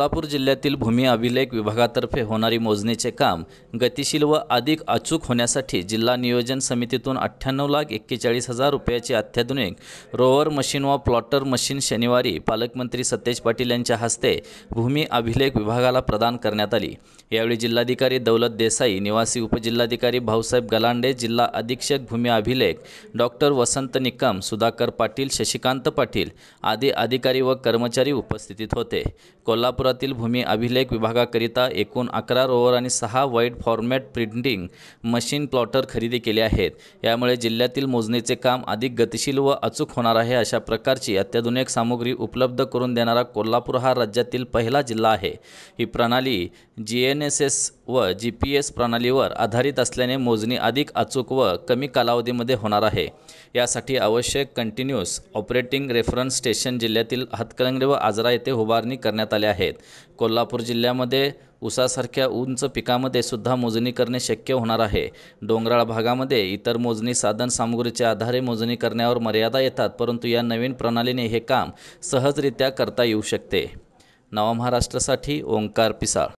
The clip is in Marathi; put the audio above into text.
कोल्हापूर जिल्ह्यातील भूमी अभिलेख विभागातर्फे होणारी मोजणीचे काम गतिशील व अधिक अचूक होण्यासाठी जिल्हा नियोजन समितीतून अठ्ठ्याण्णव लाख एक्केचाळीस हजार रुपयाची अत्याधुनिक रोवर मशीन व प्लॉटर मशीन शनिवारी पालकमंत्री सतेज पाटील यांच्या हस्ते भूमी अभिलेख विभागाला प्रदान करण्यात आली यावेळी जिल्हाधिकारी दौलत देसाई निवासी उपजिल्हाधिकारी भाऊसाहेब गलांडे जिल्हा अधीक्षक भूमी अभिलेख डॉक्टर वसंत निकम सुधाकर पाटील शशिकांत पाटील आदी अधिकारी व कर्मचारी उपस्थितीत होते कोल्हापूर विभागातील भूमी अभिलेख विभागाकरिता एकूण अकरा रोवर आणि सहा वाईट फॉर्मॅट प्रिंटिंग मशीन प्लॉटर खरेदी केले आहेत यामुळे जिल्ह्यातील मोजणीचे काम अधिक गतिशील व अचूक होणार आहे अशा प्रकारची अत्याधुनिक सामुग्री उपलब्ध करून देणारा कोल्हापूर हा राज्यातील पहिला जिल्हा आहे ही प्रणाली जी एन एस एस व जी पी एस प्रणालीवर आधारित असल्याने मोजणी अधिक अचूक व कमी कालावधीमध्ये होणार आहे यासाठी आवश्यक कंटिन्युअस ऑपरेटिंग रेफरन्स स्टेशन जिल्ह्यातील हातकलंगडे व आजरा येथे उभारणी करण्यात आल्या आहेत कोल्हापूर जिल्ह्यामध्ये ऊसासारख्या उंच पिकामध्ये सुद्धा मोजणी करणे शक्य होणार आहे डोंगराळ भागामध्ये इतर मोजणी साधन सामुग्रीच्या आधारे मोजणी करण्यावर मर्यादा येतात परंतु या नवीन प्रणालीने हे काम सहजरित्या करता येऊ शकते नवा महाराष्ट्रासाठी ओंकार पिसाळ